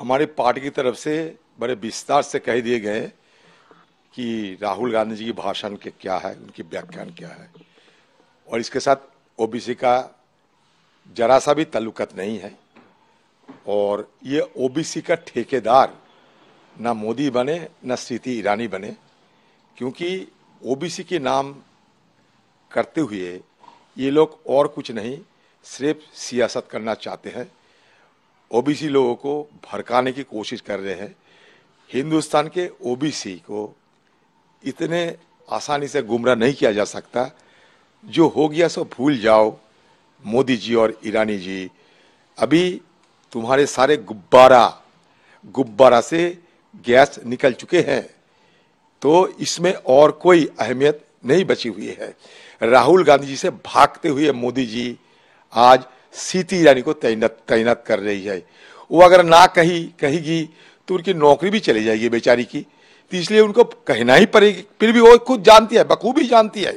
हमारे पार्टी की तरफ से बड़े विस्तार से कह दिए गए कि राहुल गांधी जी की भाषण के क्या है उनकी व्याख्यान क्या है और इसके साथ ओबीसी का जरा सा भी तल्लुकत नहीं है और ये ओबीसी का ठेकेदार ना मोदी बने ना स्मृति ईरानी बने क्योंकि ओबीसी के नाम करते हुए ये लोग और कुछ नहीं सिर्फ सियासत करना चाहते हैं ओबीसी लोगों को भड़काने की कोशिश कर रहे हैं हिंदुस्तान के ओबीसी को इतने आसानी से गुमराह नहीं किया जा सकता जो हो गया सो भूल जाओ मोदी जी और ईरानी जी अभी तुम्हारे सारे गुब्बारा गुब्बारा से गैस निकल चुके हैं तो इसमें और कोई अहमियत नहीं बची हुई है राहुल गांधी जी से भागते हुए मोदी जी आज सीती ईरानी को तैनात तैनात कर रही है वो अगर ना कही कहेगी तो उनकी नौकरी भी चली जाएगी बेचारी की तो इसलिए उनको कहना ही पड़ेगी फिर भी वो खुद जानती है बखूबी जानती है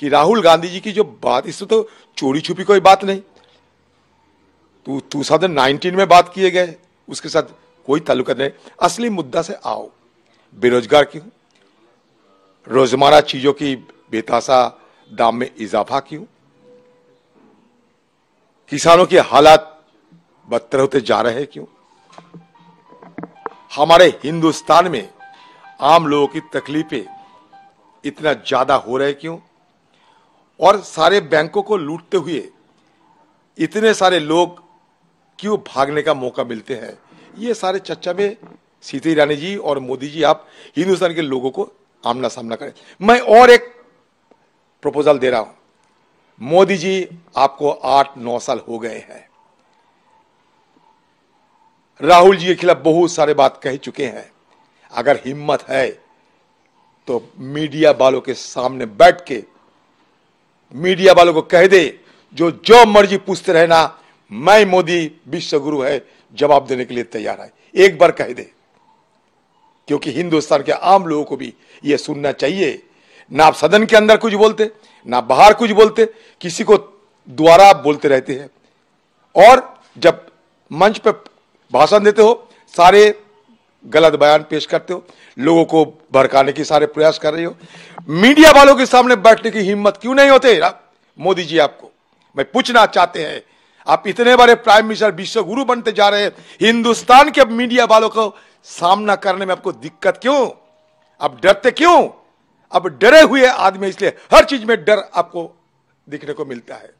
कि राहुल गांधी जी की जो बात इसमें तो चोरी छुपी कोई बात नहीं तो टू थाउजेंड नाइनटीन में बात किए गए उसके साथ कोई ताल्लुक नहीं असली मुद्दा से आओ बेरोजगार क्यों रोजमर्रा चीज़ों की बेतासा दाम में इजाफा क्यों किसानों के हालात बदतर होते जा रहे हैं क्यों हमारे हिंदुस्तान में आम लोगों की तकलीफें इतना ज्यादा हो रहे क्यों और सारे बैंकों को लूटते हुए इतने सारे लोग क्यों भागने का मौका मिलते हैं ये सारे चर्चा में सीते ईरानी जी और मोदी जी आप हिंदुस्तान के लोगों को आमना सामना करें मैं और एक प्रपोजल दे रहा हूं मोदी जी आपको आठ नौ साल हो गए हैं राहुल जी के खिलाफ बहुत सारे बात कह चुके हैं अगर हिम्मत है तो मीडिया वालों के सामने बैठ के मीडिया वालों को कह दे जो जो मर्जी पूछते रहना मैं मोदी विश्व गुरु है जवाब देने के लिए तैयार है एक बार कह दे क्योंकि हिंदुस्तान के आम लोगों को भी यह सुनना चाहिए ना आप सदन के अंदर कुछ बोलते ना बाहर कुछ बोलते किसी को द्वारा आप बोलते रहते हैं और जब मंच पर भाषण देते हो सारे गलत बयान पेश करते हो लोगों को भड़काने के सारे प्रयास कर रहे हो मीडिया वालों के सामने बैठने की हिम्मत क्यों नहीं होते मोदी जी आपको मैं पूछना चाहते हैं आप इतने बड़े प्राइम मिनिस्टर विश्व गुरु बनते जा रहे हैं हिंदुस्तान के मीडिया वालों को सामना करने में आपको दिक्कत क्यों आप डरते क्यों अब डरे हुए आदमी इसलिए हर चीज में डर आपको देखने को मिलता है